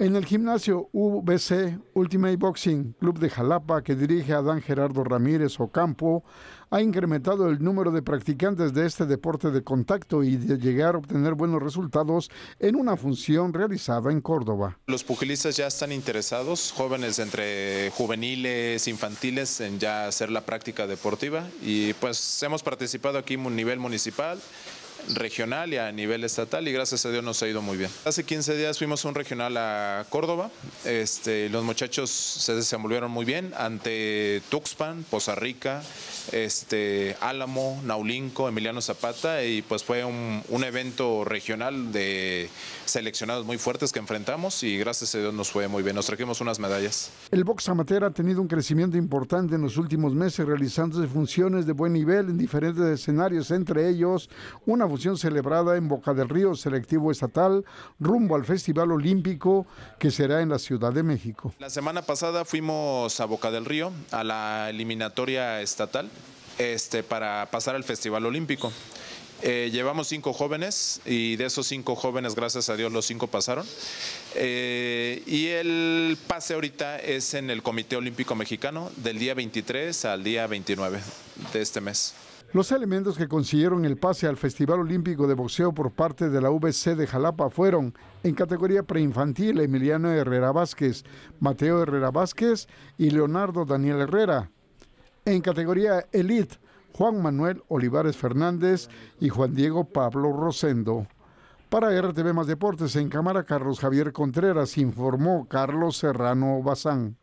En el gimnasio UBC Ultimate Boxing Club de Jalapa, que dirige Adán Gerardo Ramírez Ocampo, ha incrementado el número de practicantes de este deporte de contacto y de llegar a obtener buenos resultados en una función realizada en Córdoba. Los pugilistas ya están interesados, jóvenes entre juveniles, infantiles, en ya hacer la práctica deportiva y pues hemos participado aquí un nivel municipal regional y a nivel estatal y gracias a Dios nos ha ido muy bien. Hace 15 días fuimos a un regional a Córdoba, este, los muchachos se desenvolvieron muy bien ante Tuxpan, Poza Rica, este, Álamo, Naulinco, Emiliano Zapata y pues fue un, un evento regional de seleccionados muy fuertes que enfrentamos y gracias a Dios nos fue muy bien, nos trajimos unas medallas. El box amateur ha tenido un crecimiento importante en los últimos meses realizándose funciones de buen nivel en diferentes escenarios, entre ellos una función celebrada en Boca del Río Selectivo Estatal rumbo al Festival Olímpico que será en la Ciudad de México. La semana pasada fuimos a Boca del Río a la eliminatoria estatal este, para pasar al Festival Olímpico. Eh, llevamos cinco jóvenes y de esos cinco jóvenes, gracias a Dios, los cinco pasaron. Eh, y el pase ahorita es en el Comité Olímpico Mexicano del día 23 al día 29 de este mes. Los elementos que consiguieron el pase al Festival Olímpico de Boxeo por parte de la VC de Jalapa fueron, en categoría preinfantil, Emiliano Herrera Vázquez, Mateo Herrera Vázquez y Leonardo Daniel Herrera. En categoría elite, Juan Manuel Olivares Fernández y Juan Diego Pablo Rosendo. Para RTV Más Deportes, en cámara, Carlos Javier Contreras, informó Carlos Serrano Bazán.